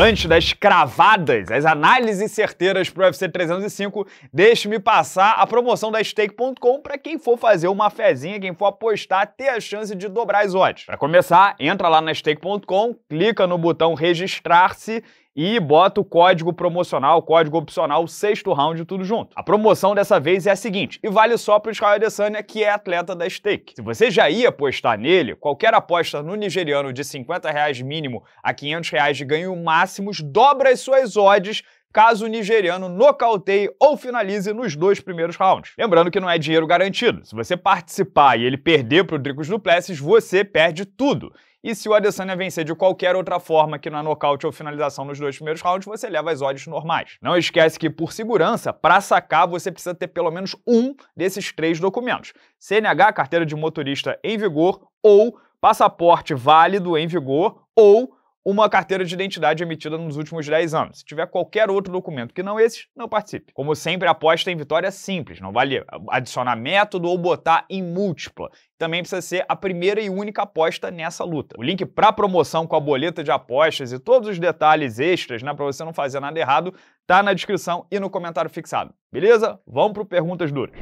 Antes das cravadas, as análises certeiras para o UFC 305, deixe-me passar a promoção da Stake.com para quem for fazer uma fezinha, quem for apostar, ter a chance de dobrar as odds. Para começar, entra lá na Stake.com, clica no botão registrar-se e bota o código promocional, código opcional, sexto round, tudo junto. A promoção dessa vez é a seguinte, e vale só para o Israel Adesanya, que é atleta da Stake. Se você já ia apostar nele, qualquer aposta no nigeriano de 50 reais mínimo a 500 reais de ganho máximos dobra as suas odds caso o nigeriano nocauteie ou finalize nos dois primeiros rounds. Lembrando que não é dinheiro garantido. Se você participar e ele perder para o Dricos Duplessis, você perde tudo. E se o Adesanya vencer de qualquer outra forma que não é nocaute ou finalização nos dois primeiros rounds, você leva as odds normais. Não esquece que, por segurança, para sacar você precisa ter pelo menos um desses três documentos: CNH, carteira de motorista em vigor, ou passaporte válido em vigor, ou uma carteira de identidade emitida nos últimos 10 anos. Se tiver qualquer outro documento que não esses, não participe. Como sempre, aposta em vitória simples, não vale adicionar método ou botar em múltipla. Também precisa ser a primeira e única aposta nessa luta. O link para promoção com a boleta de apostas e todos os detalhes extras, né, para você não fazer nada errado, tá na descrição e no comentário fixado. Beleza? Vamos pro perguntas duras.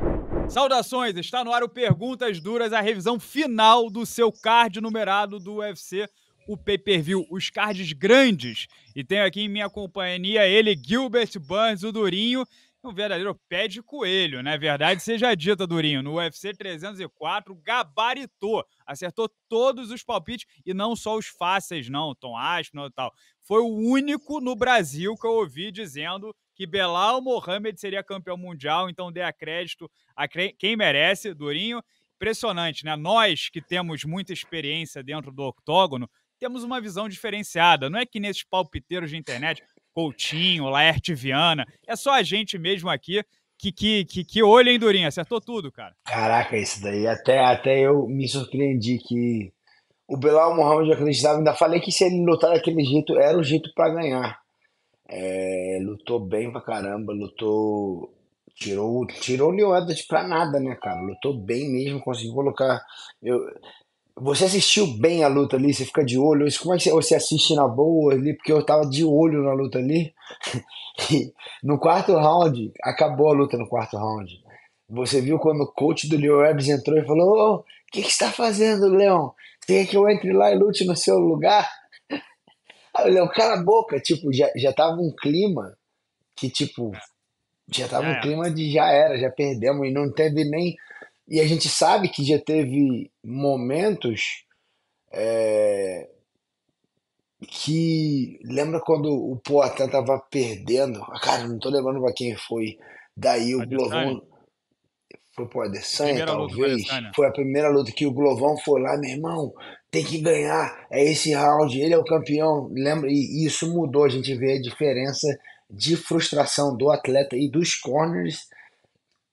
Saudações, está no ar o Perguntas Duras, a revisão final do seu card numerado do UFC o pay-per-view, os cards grandes. E tenho aqui em minha companhia ele, Gilbert Burns, o Durinho, um verdadeiro pé de coelho, né? Verdade seja dita, Durinho. No UFC 304, gabaritou, acertou todos os palpites e não só os fáceis, não, Tom Aspen e tal. Foi o único no Brasil que eu ouvi dizendo que Belal Mohamed seria campeão mundial, então dê a crédito a quem merece, Durinho. Impressionante, né? Nós que temos muita experiência dentro do octógono, temos uma visão diferenciada. Não é que nesses palpiteiros de internet, Coutinho, Laerte Viana, é só a gente mesmo aqui. Que, que, que, que olho, hein, Durinho? Acertou tudo, cara. Caraca, isso daí. Até, até eu me surpreendi que o Belal Mohamed acreditava. Ainda falei que se ele lutar daquele jeito, era o jeito para ganhar. É, lutou bem pra caramba, lutou. Tirou, tirou o Leoedas pra nada, né, cara? Lutou bem mesmo, conseguiu colocar. Eu, você assistiu bem a luta ali? Você fica de olho? Como é que você assiste na boa ali? Porque eu tava de olho na luta ali. E no quarto round, acabou a luta no quarto round. Você viu quando o coach do Leo Reeves entrou e falou: O que, que você tá fazendo, Leon? Tem que eu entre lá e lute no seu lugar? Aí o Leon, cala a boca. Tipo, já, já tava um clima que, tipo, já tava um é. clima de já era, já perdemos e não teve nem e a gente sabe que já teve momentos é, que. Lembra quando o Poitin tava perdendo? Ah, cara, não tô lembrando pra quem foi. Daí o Glovão. Foi pro Adesanya, talvez. Foi a primeira luta que o Glovão foi lá, meu irmão, tem que ganhar. É esse round, ele é o campeão. Lembra? E isso mudou, a gente vê a diferença de frustração do atleta e dos corners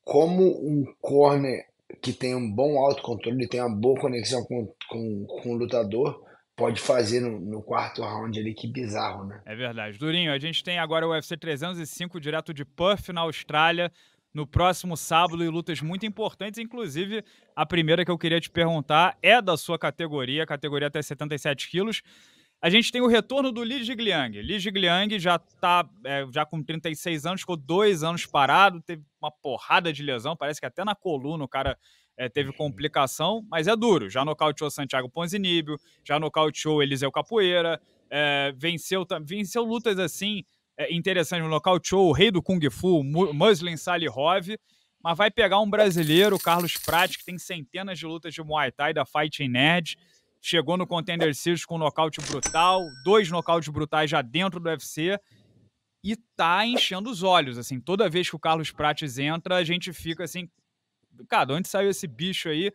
como um corner que tem um bom autocontrole, tem uma boa conexão com, com, com o lutador, pode fazer no, no, quarto round ali, que bizarro, né? É verdade. Durinho, a gente tem agora o UFC 305 direto de Perth, na Austrália, no próximo sábado, e lutas muito importantes, inclusive a primeira que eu queria te perguntar é da sua categoria, categoria até 77 quilos. A gente tem o retorno do Li Jigliang. Li Jigliang já tá é, já com 36 anos, ficou dois anos parado, teve uma porrada de lesão, parece que até na coluna o cara é, teve uhum. complicação, mas é duro. Já nocauteou Santiago Ponziníbio, já nocauteou Eliseu Capoeira, é, venceu, venceu lutas assim é, interessantes, nocauteou o rei do Kung Fu, Muslim Salihov, mas vai pegar um brasileiro, Carlos Prat, que tem centenas de lutas de Muay Thai da Fighting Nerd. Chegou no Contender Series com um nocaute brutal, dois nocautes brutais já dentro do UFC e tá enchendo os olhos, assim, toda vez que o Carlos Prates entra, a gente fica assim, cara, onde saiu esse bicho aí?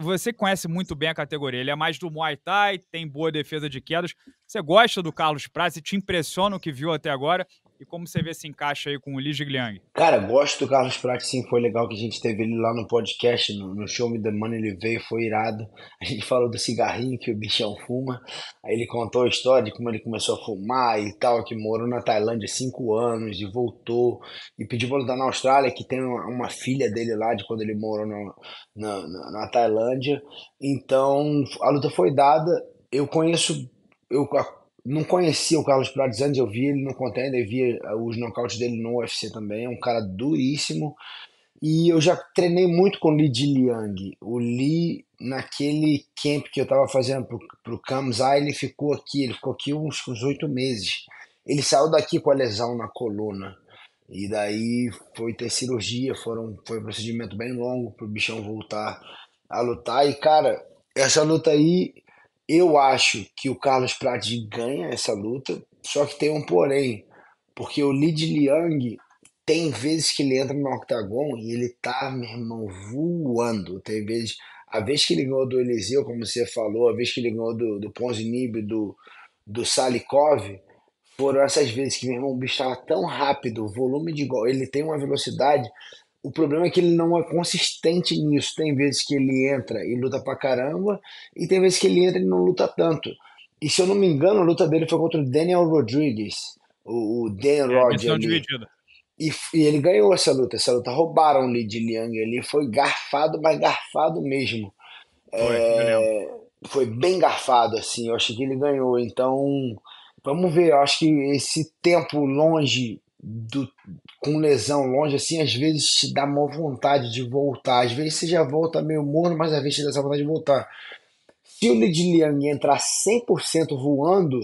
Você conhece muito bem a categoria, ele é mais do Muay Thai, tem boa defesa de quedas, você gosta do Carlos Prates, te impressiona o que viu até agora, e como você vê esse encaixe aí com o Li Jigliang? Cara, gosto do Carlos Prat, sim. Foi legal que a gente teve ele lá no podcast, no, no Show Me The Money. Ele veio, foi irado. A gente falou do cigarrinho que o bichão fuma. Aí ele contou a história de como ele começou a fumar e tal, que morou na Tailândia cinco anos e voltou. E pediu pra lutar na Austrália, que tem uma, uma, filha dele lá de quando ele morou na, na, na, na Tailândia. Então, a luta foi dada. Eu conheço eu não conhecia o Carlos Prates antes, eu vi ele no contender, vi eh, os nocautes dele no UFC também, é um cara duríssimo. E eu já treinei muito com o Lee Liang. O Lee, naquele camp que eu tava fazendo pro, pro Kamzai, ah, ele ficou aqui, ele ficou aqui uns oito meses. Ele saiu daqui com a lesão na coluna. E daí foi ter cirurgia, foram, foi um procedimento bem longo pro bichão voltar a lutar. E, cara, essa luta aí eu acho que o Carlos Pradin ganha essa luta, só que tem um porém, porque o Li Liang tem vezes que ele entra no octagon e ele tá, meu irmão, voando. Tem vezes, a vez que ele ganhou do Eliseu, como você falou, a vez que ele ganhou do, do Ponzinib, do, do Salikov, foram essas vezes que meu irmão, o bicho tava tão rápido, o volume de gol, ele tem uma velocidade o problema é que ele não é consistente nisso. Tem vezes que ele entra e luta pra caramba, e tem vezes que ele entra e não luta tanto. E se eu não me engano, a luta dele foi contra o Daniel Rodrigues, o, Dan é, Rodrigues. E, e, ele ganhou essa luta. Essa luta roubaram Lee de Liang ali. Foi garfado, mas garfado mesmo. Foi, é, foi bem garfado, assim. Eu acho que ele ganhou. Então, vamos ver. Eu acho que esse tempo longe do, com lesão longe, assim, às vezes te dá uma vontade de voltar. Às vezes você já volta meio morno, mas às vezes te dá essa vontade de voltar. Se o Li Liang entrar 100% voando,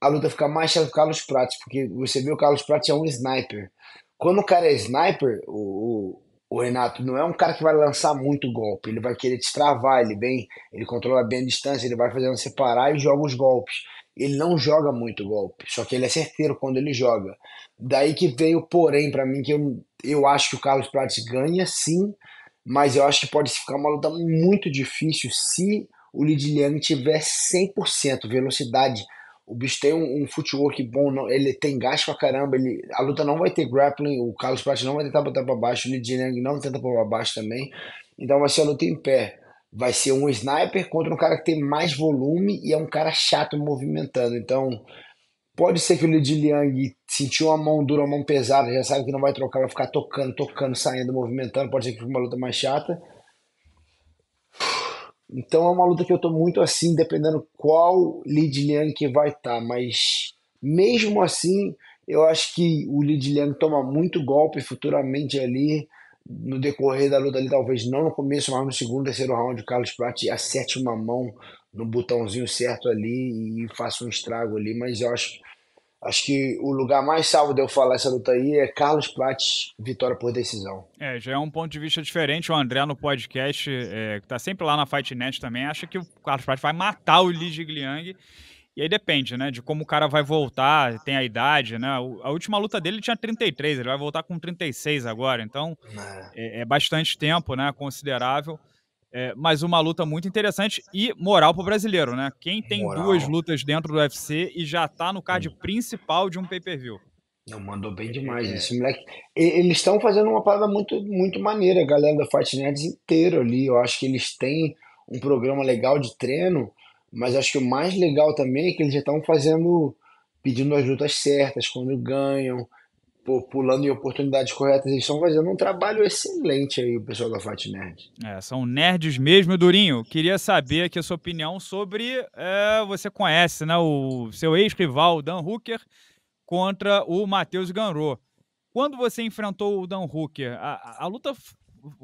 a luta fica mais chata do Carlos Prates, porque você vê o Carlos Prates é um sniper. Quando o cara é sniper, o, o, Renato não é um cara que vai lançar muito golpe, ele vai querer destravar, ele bem, ele controla bem a distância, ele vai fazendo separar e joga os golpes ele não joga muito golpe, só que ele é certeiro quando ele joga. Daí que veio, porém, para mim, que eu, eu acho que o Carlos Prates ganha, sim, mas eu acho que pode ficar uma luta muito difícil se o Lidiliano tiver 100% velocidade. O bicho tem um, um footwork bom, não, ele tem gás pra caramba, ele, a luta não vai ter grappling, o Carlos Prates não vai tentar botar pra baixo, o Lidiliano não tenta botar pra baixo também, então vai ser a luta em pé vai ser um sniper contra um cara que tem mais volume e é um cara chato movimentando. Então, pode ser que o Li Liang sentiu uma mão dura, uma mão pesada, já sabe que não vai trocar, vai ficar tocando, tocando, saindo, movimentando. Pode ser que fique uma luta mais chata. Então é uma luta que eu tô muito assim, dependendo qual Li Liang que vai estar, tá. mas mesmo assim, eu acho que o Li Liang toma muito golpe futuramente ali no decorrer da luta ali, talvez não no começo, mas no segundo, terceiro round, o Carlos Prat acerte uma mão no botãozinho certo ali e faça um estrago ali. Mas eu acho, acho que o lugar mais salvo de eu falar essa luta aí é Carlos Prat, vitória por decisão. É, já é um ponto de vista diferente. O André no podcast, é, que tá sempre lá na Fight Net também, acha que o Carlos Prat vai matar o Li Jigliang. E aí depende, né, de como o cara vai voltar, tem a idade, né? A última luta dele tinha 33, ele vai voltar com 36 agora, então é. é, é bastante tempo, né, considerável. É, mas uma luta muito interessante e moral pro brasileiro, né? Quem tem moral. duas lutas dentro do UFC e já tá no card hum. principal de um pay-per-view. Não, mandou bem demais. É. Esse moleque. Eles estão fazendo uma parada muito, muito maneira, a galera da Fight Nerds inteiro ali. Eu acho que eles têm um programa legal de treino mas acho que o mais legal também é que eles já estão fazendo, pedindo as lutas certas, quando ganham, pulando em oportunidades corretas. Eles estão fazendo um trabalho excelente aí, o pessoal da Fight Nerd. É, são nerds mesmo, Durinho. Queria saber aqui a sua opinião sobre. É, você conhece, né? O seu ex-rival, Dan Hooker, contra o Matheus Ganrou. Quando você enfrentou o Dan Hooker, a, a luta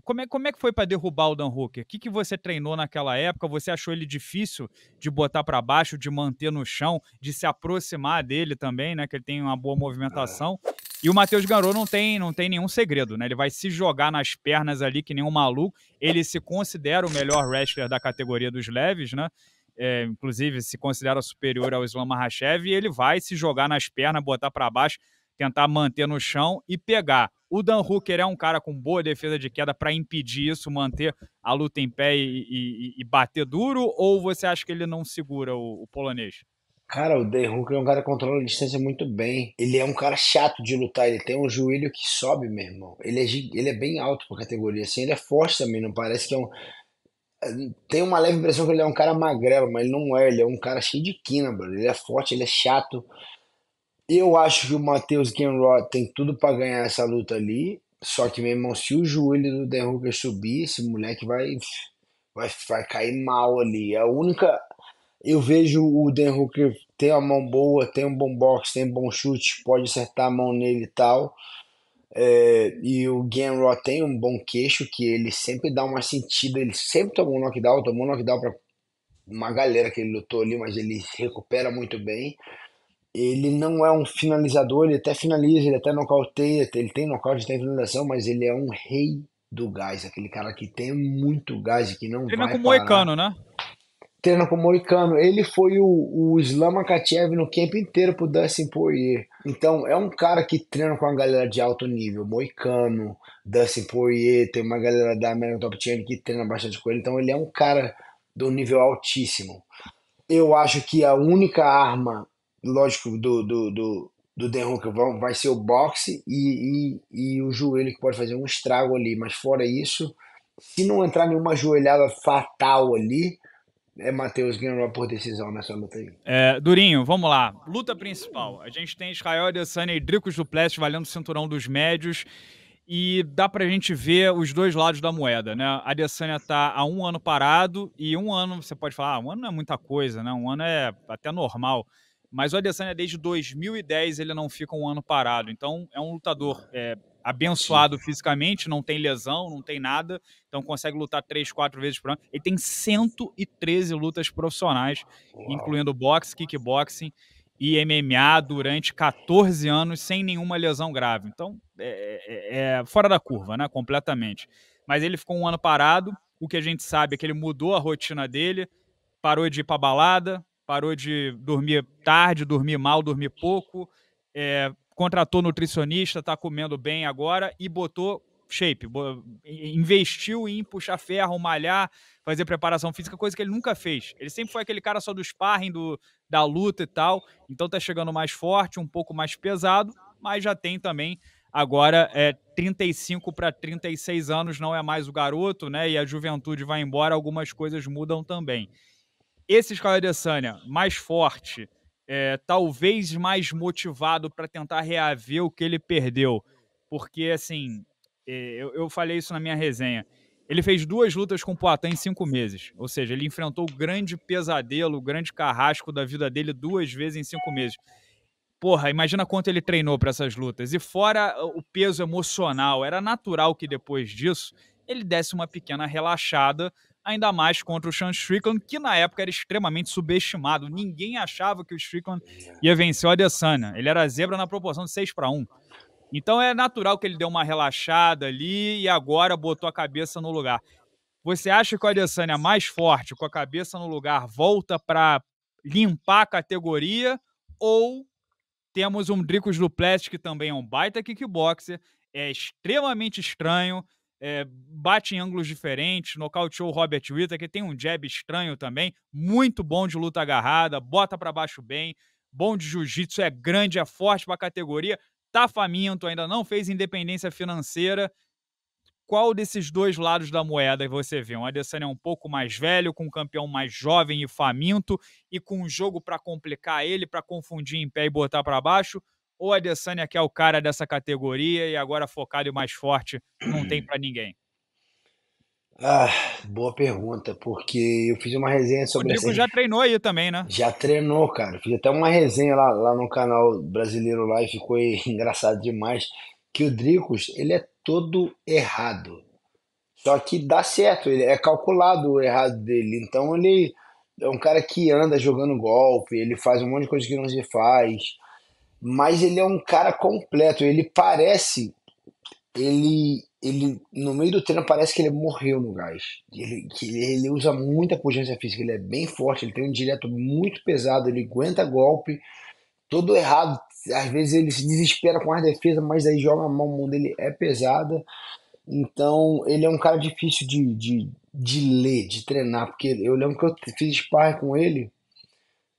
como é, como é que foi para derrubar o Dan Hooker? O que, que você treinou naquela época? Você achou ele difícil de botar para baixo, de manter no chão, de se aproximar dele também, né? Que ele tem uma boa movimentação. É. E o Matheus Garou não tem, não tem nenhum segredo, né? Ele vai se jogar nas pernas ali que nem um maluco. Ele se considera o melhor wrestler da categoria dos leves, né? É, inclusive se considera superior ao Islam Mahashev, e ele vai se jogar nas pernas, botar para baixo, tentar manter no chão e pegar. O Dan Hooker é um cara com boa defesa de queda para impedir isso, manter a luta em pé e, e, e, bater duro? Ou você acha que ele não segura o, o polonês? Cara, o Dan Hooker é um cara que controla a distância muito bem. Ele é um cara chato de lutar, ele tem um joelho que sobe, meu irmão. Ele é, ele é bem alto pra categoria, assim, ele é forte também, não parece que é um. Eh, tem uma leve impressão que ele é um cara magrelo, mas ele não é, ele é um cara cheio de quina, mano. Ele é forte, ele é chato, eu acho que o Matheus Gamrod tem tudo para ganhar essa luta ali. Só que, meu irmão, se o joelho do Dan Hooker subir, esse moleque vai, vai, vai cair mal ali. A única. Eu vejo o Dan Hooker tem uma mão boa, tem um bom box tem um bom chute, pode acertar a mão nele e tal. É, e o Gamrod tem um bom queixo que ele sempre dá uma sentida, ele sempre tomou um knockdown, tomou um knockdown para uma galera que ele lutou ali, mas ele recupera muito bem ele não é um finalizador, ele até finaliza, ele até nocauteia, ele tem nocaute, tem finalização, mas ele é um rei do gás, aquele cara que tem muito gás e que não Treina vai com o Moicano, né? Treina com o Moicano. Ele foi o, o Islam no camp inteiro pro Dustin Poirier. Então, é um cara que treina com a galera de alto nível. Moicano, Dustin Poirier, tem uma galera da American Top Chain que treina bastante com ele. Então, ele é um cara do nível altíssimo. Eu acho que a única arma lógico, do, do, do, do Dan Hooker vai ser o boxe e, e, e o joelho que pode fazer um estrago ali, mas fora isso, se não entrar nenhuma joelhada fatal ali, é Matheus ganhou por decisão nessa luta aí. É, Durinho, vamos lá. Luta principal. A gente tem Israel Adesanya e Dricos Duplessis valendo o cinturão dos médios. E dá pra gente ver os dois lados da moeda, né? A Adesanya tá há um ano parado e um ano, você pode falar, ah, um ano não é muita coisa, né? Um ano é até normal. Mas o Adesanya, desde 2010, ele não fica um ano parado. Então, é um lutador é, abençoado fisicamente, não tem lesão, não tem nada. Então, consegue lutar três, quatro vezes por ano. Ele tem 113 lutas profissionais, Uau. incluindo boxe, kickboxing e MMA durante 14 anos sem nenhuma lesão grave. Então, é é, é, é fora da curva, né? Completamente. Mas ele ficou um ano parado. O que a gente sabe é que ele mudou a rotina dele, parou de ir para balada, parou de dormir tarde, dormir mal, dormir pouco, é, contratou nutricionista, está comendo bem agora e botou shape, investiu em puxar ferro, malhar, fazer preparação física, coisa que ele nunca fez. Ele sempre foi aquele cara só do sparring, do, da luta e tal, então tá chegando mais forte, um pouco mais pesado, mas já tem também agora é 35 para 36 anos, não é mais o garoto, né? E a juventude vai embora, algumas coisas mudam também esse Scarlett Adesanya mais forte, é, talvez mais motivado para tentar reaver o que ele perdeu. Porque, assim, é, eu, eu, falei isso na minha resenha. Ele fez duas lutas com o Poitin em cinco meses. Ou seja, ele enfrentou o grande pesadelo, o grande carrasco da vida dele duas vezes em cinco meses. Porra, imagina quanto ele treinou para essas lutas. E fora o peso emocional, era natural que depois disso ele desse uma pequena relaxada ainda mais contra o Sean Strickland, que na época era extremamente subestimado. Ninguém achava que o Strickland ia vencer o Adesanya. Ele era zebra na proporção de 6 para 1. Então é natural que ele deu uma relaxada ali e agora botou a cabeça no lugar. Você acha que o Adesanya é mais forte, com a cabeça no lugar, volta para limpar a categoria ou temos um Dricos Duplessis, que também é um baita kickboxer, é extremamente estranho, é, bate em ângulos diferentes, nocauteou o Robert Whittaker, que tem um jab estranho também, muito bom de luta agarrada, bota para baixo bem, bom de jiu-jitsu, é grande, é forte para a categoria, tá faminto, ainda não fez independência financeira. Qual desses dois lados da moeda você vê? Um Adesanya um pouco mais velho, com um campeão mais jovem e faminto, e com um jogo para complicar ele, para confundir em pé e botar para baixo? ou a Adesanya que é o cara dessa categoria e agora focado e mais forte não tem para ninguém? Ah, boa pergunta, porque eu fiz uma resenha sobre. O Nico já treinou aí também, né? Já treinou, cara. Fiz até uma resenha lá, lá no canal brasileiro lá e ficou engraçado demais. Que o Dricos, ele é todo errado. Só que dá certo, ele é calculado o errado dele. Então ele é um cara que anda jogando golpe, ele faz um monte de coisa que não se faz mas ele é um cara completo. Ele parece. Ele, ele no meio do treino parece que ele morreu no gás. Ele, ele usa muita pujança física, ele é bem forte, ele tem um direto muito pesado, ele aguenta golpe, todo errado. Às vezes ele se desespera com as defesas, mas aí joga a mão, a mão dele é pesada. Então ele é um cara difícil de, de, de ler, de treinar, porque eu lembro que eu fiz sparring com ele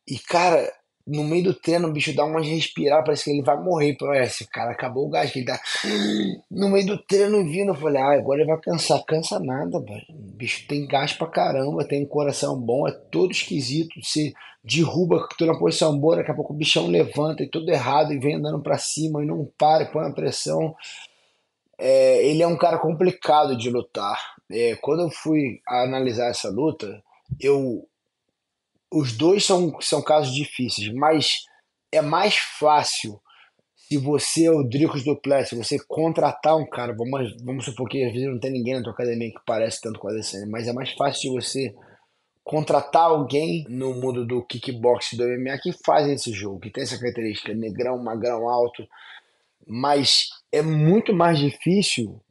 e, cara, no meio do treino, o bicho dá uma respirar, parece que ele vai morrer. É, esse cara acabou o gás que ele tá No meio do treino vindo, eu falei, ah, agora ele vai cansar. Cansa nada, O bicho tem gás pra caramba, tem coração bom, é todo esquisito. Se derruba, tu na posição boa, daqui a pouco o bichão levanta e tudo errado e vem andando pra cima e não para, e põe a pressão. É, ele é um cara complicado de lutar. É, quando eu fui analisar essa luta, eu os dois são, são casos difíceis, mas é mais fácil se você é o Dricos Duplessis, você contratar um cara, vamos, vamos supor que às vezes não tem ninguém na tua academia que parece tanto com a Adesanya, mas é mais fácil de você contratar alguém no mundo do kickbox do MMA que faz esse jogo, que tem essa característica negrão, magrão, alto, mas é muito mais difícil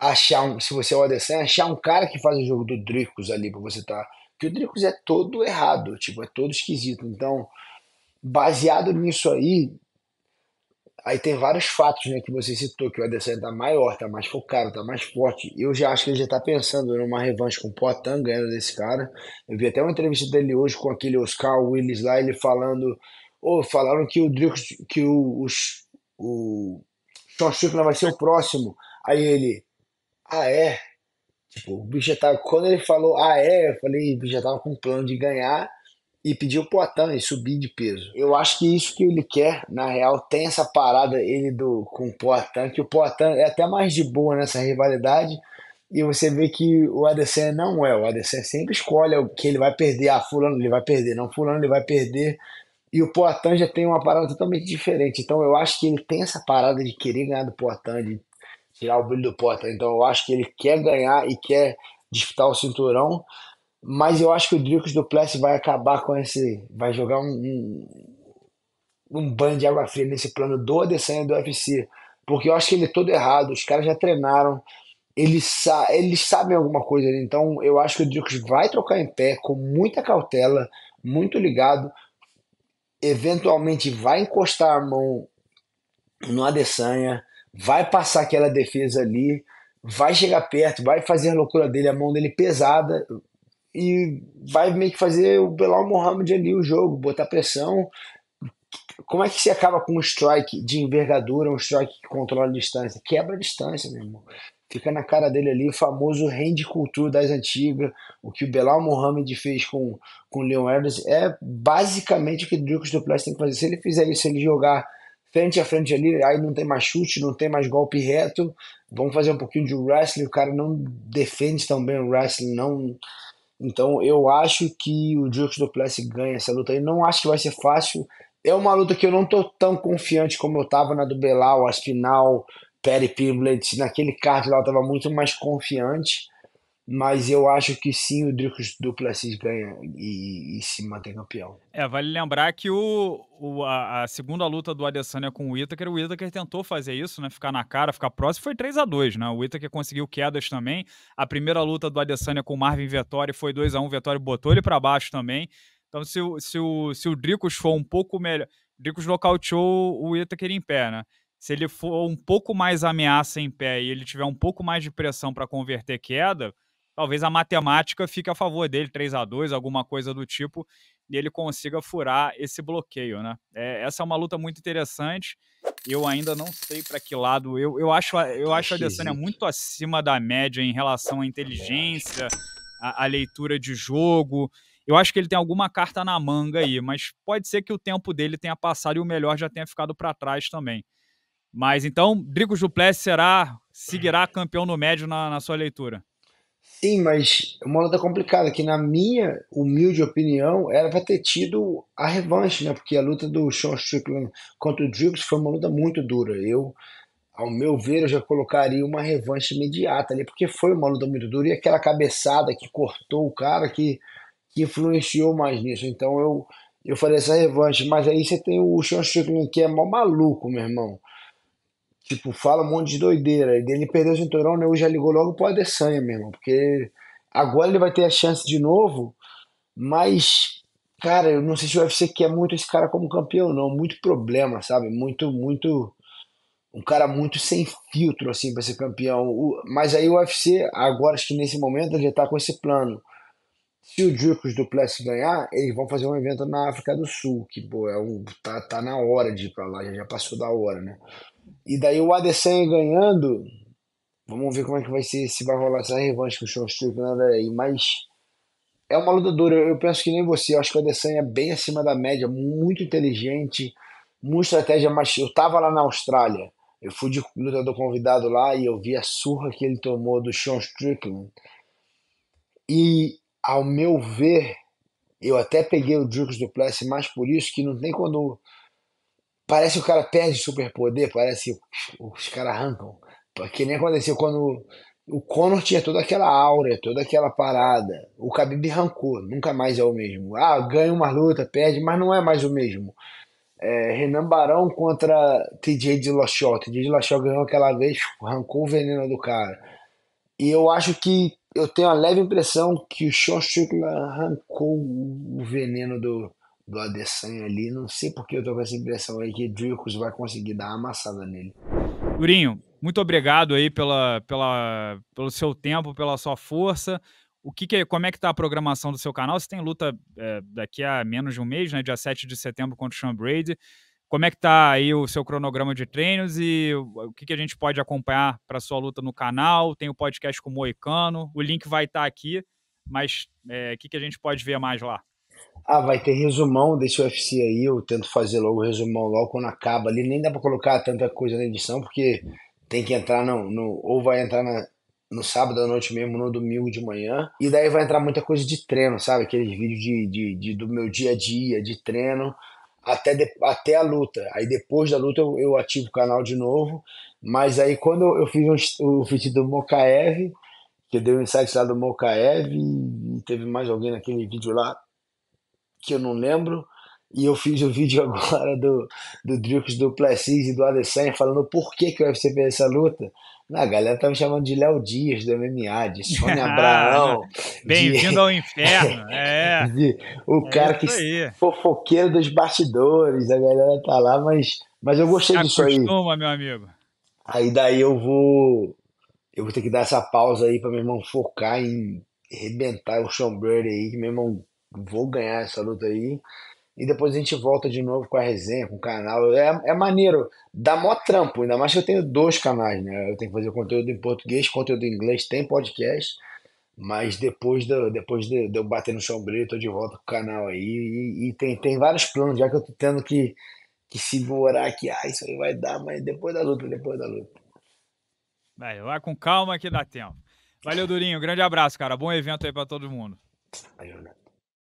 achar um, se você é o Adesanya, achar um cara que faz o jogo do Dricos ali para você tá, que o Dricos é todo errado, tipo, é todo esquisito. Então, baseado nisso aí, aí tem vários fatos, né, que você citou que o Adesanya tá maior, tá mais focado, tá mais forte. Eu já acho que ele já tá pensando numa revanche com o Poitin ganhando desse cara. Eu vi até uma entrevista dele hoje com aquele Oscar Willis lá, ele falando, ou oh, falaram que o Dricos que o, os, o Sean Strickland vai ser o próximo. Aí ele, ah, é? Tipo, o bicho já tava. Quando ele falou, ah, é, eu falei, o bicho já tava com um plano de ganhar e pediu pro Atan e subir de peso. Eu acho que isso que ele quer, na real, tem essa parada ele do com o Poatan, que o Poatan é até mais de boa nessa rivalidade. E você vê que o ADC não é. O ADC sempre escolhe o que ele vai perder. Ah, fulano ele vai perder. Não, fulano ele vai perder. E o Poatan já tem uma parada totalmente diferente. Então eu acho que ele tem essa parada de querer ganhar do Poatan, de tirar o brilho do Potter. Tá? Então eu acho que ele quer ganhar e quer disputar o cinturão, mas eu acho que o Dricos do Plessis vai acabar com esse. vai jogar um, um, um banho de água fria nesse plano do Adesanya do UFC. Porque eu acho que ele é todo errado, os caras já treinaram, eles, sa eles sabem alguma coisa né? Então eu acho que o Dricos vai trocar em pé com muita cautela, muito ligado. Eventualmente vai encostar a mão no Adesanya vai passar aquela defesa ali, vai chegar perto, vai fazer a loucura dele, a mão dele pesada e vai meio que fazer o Belal Mohamed ali o jogo, botar pressão. Como é que se acaba com um strike de envergadura, um strike que controla a distância? Quebra a distância, meu irmão. Fica na cara dele ali o famoso rende cultura das antigas. O que o Belal Mohamed fez com, com o Leon Edwards é basicamente o que o do Plast tem que fazer. Se ele fizer isso, ele jogar frente a frente ali, aí não tem mais chute, não tem mais golpe reto, vamos fazer um pouquinho de wrestling, o cara não defende tão bem o wrestling, não... Então eu acho que o Jux Duplessis ganha essa luta aí, não acho que vai ser fácil, é uma luta que eu não tô tão confiante como eu tava na do Belal, Aspinal, Perry Pimblett, naquele card lá eu tava muito mais confiante, mas eu acho que sim o Dricos Duplessis ganha e, e, se mantém campeão. É, vale lembrar que o, o a, a, segunda luta do Adesanya com o Itaker, o Itaker tentou fazer isso, né, ficar na cara, ficar próximo, foi 3 a 2 né, o Itaker conseguiu quedas também, a primeira luta do Adesanya com o Marvin Vettori foi 2 a 1 o Vettori botou ele para baixo também, então se, o, se, o, se o Dricos for um pouco melhor, o Dricos nocauteou o Itaker em pé, né, se ele for um pouco mais ameaça em pé e ele tiver um pouco mais de pressão para converter queda, talvez a matemática fique a favor dele, 3 a 2 alguma coisa do tipo, e ele consiga furar esse bloqueio, né? É, essa é uma luta muito interessante. Eu ainda não sei para que lado. Eu, eu acho, eu acho a Adesanya muito acima da média em relação à inteligência, à, leitura de jogo. Eu acho que ele tem alguma carta na manga aí, mas pode ser que o tempo dele tenha passado e o melhor já tenha ficado para trás também. Mas então, Drigo Duplessis será, seguirá campeão no médio na, na sua leitura. Sim, mas é uma luta complicada, que na minha humilde opinião, era para ter tido a revanche, né? Porque a luta do Sean Strickland contra o Driggs foi uma luta muito dura. Eu, ao meu ver, eu já colocaria uma revanche imediata ali, porque foi uma luta muito dura e aquela cabeçada que cortou o cara que, que influenciou mais nisso. Então eu, eu faria essa revanche, mas aí você tem o Sean Strickland que é mó maluco, meu irmão tipo, fala um monte de doideira. E ele perdeu então, o cinturão, o já ligou logo pro Adesanya, mesmo. Porque agora ele vai ter a chance de novo, mas, cara, eu não sei se o UFC quer muito esse cara como campeão, não. Muito problema, sabe? Muito, muito. Um cara muito sem filtro, assim, pra ser campeão. O, mas aí o UFC, agora acho que nesse momento, ele já tá com esse plano. Se o Dricos do Plessis ganhar, eles vão fazer um evento na África do Sul, que, pô, é um, tá, tá na hora de ir pra lá, já, já passou da hora, né? E daí o Adesanya ganhando, vamos ver como é que vai ser, se vai rolar essa revanche com o Sean Strickland né, aí, mas é uma luta dura, eu penso que nem você, eu acho que o Adesanya é bem acima da média, muito inteligente, muita estratégia, mas eu tava lá na Austrália, eu fui de lutador convidado lá e eu vi a surra que ele tomou do Sean Strickland. E, ao meu ver, eu até peguei o Drux do Plessis mais por isso que não tem quando Parece que o cara perde superpoder, parece que os caras arrancam. Que nem aconteceu quando o Conor tinha toda aquela aura, toda aquela parada. O Khabib arrancou, nunca mais é o mesmo. Ah, ganha uma luta, perde, mas não é mais o mesmo. É, Renan Barão contra TJ Dillashaw. TJ Dillashaw ganhou aquela vez, arrancou o veneno do cara. E eu acho que eu tenho a leve impressão que o Sean Strickland arrancou o veneno do, do Adesanya ali. Não sei porque eu tô com essa impressão aí que Dricos vai conseguir dar uma amassada nele. Durinho, muito obrigado aí pela, pela, pelo seu tempo, pela sua força. O que, que como é que tá a programação do seu canal? Você tem luta é, daqui a menos de um mês, né? Dia 7 de setembro contra o Sean Brady. Como é que tá aí o seu cronograma de treinos e o que, que a gente pode acompanhar para sua luta no canal? Tem o podcast com o Moicano, o link vai estar tá aqui, mas é, o que, que a gente pode ver mais lá? Ah, vai ter resumão desse UFC aí, eu tento fazer logo o resumão logo quando acaba ali. Nem dá pra colocar tanta coisa na edição, porque tem que entrar no. no ou vai entrar na, no sábado à noite mesmo, no domingo de manhã. E daí vai entrar muita coisa de treino, sabe? Aqueles vídeos de, de, de, do meu dia a dia, de treino, até, de, até a luta. Aí depois da luta eu, eu, ativo o canal de novo. Mas aí quando eu fiz um, o vídeo do Mokaev, que deu um insight lá do Mokaev, e teve mais alguém naquele vídeo lá que eu não lembro, e eu fiz o um vídeo agora do, do Dricos do Plessis e do Adesanya falando por que, que o UFC fez essa luta. Na galera tá me chamando de Léo Dias do MMA, de Sônia Abraão. Bem-vindo ao inferno. É. De... o é cara que fofoqueiro dos bastidores, a galera tá lá, mas, mas eu gostei Se disso acostuma, aí. meu amigo. Aí daí eu vou eu vou ter que dar essa pausa aí para meu irmão focar em rebentar o Sean Brady aí, que meu irmão vou ganhar essa luta aí. E depois a gente volta de novo com a resenha, com o canal. É, é maneiro, dá mó trampo, ainda mais que eu tenho dois canais, né? Eu tenho que fazer conteúdo em português, conteúdo em inglês, tem podcast. Mas depois de, depois de, de eu bater no sombreiro, tô de volta com o canal aí. E, e, tem, tem vários planos, já que eu tô tendo que, que voar aqui. Ah, isso aí vai dar, mas depois da luta, depois da luta. Vai, vai com calma que dá tempo. Valeu, Durinho. Grande abraço, cara. Bom evento aí para todo mundo. Valeu, né?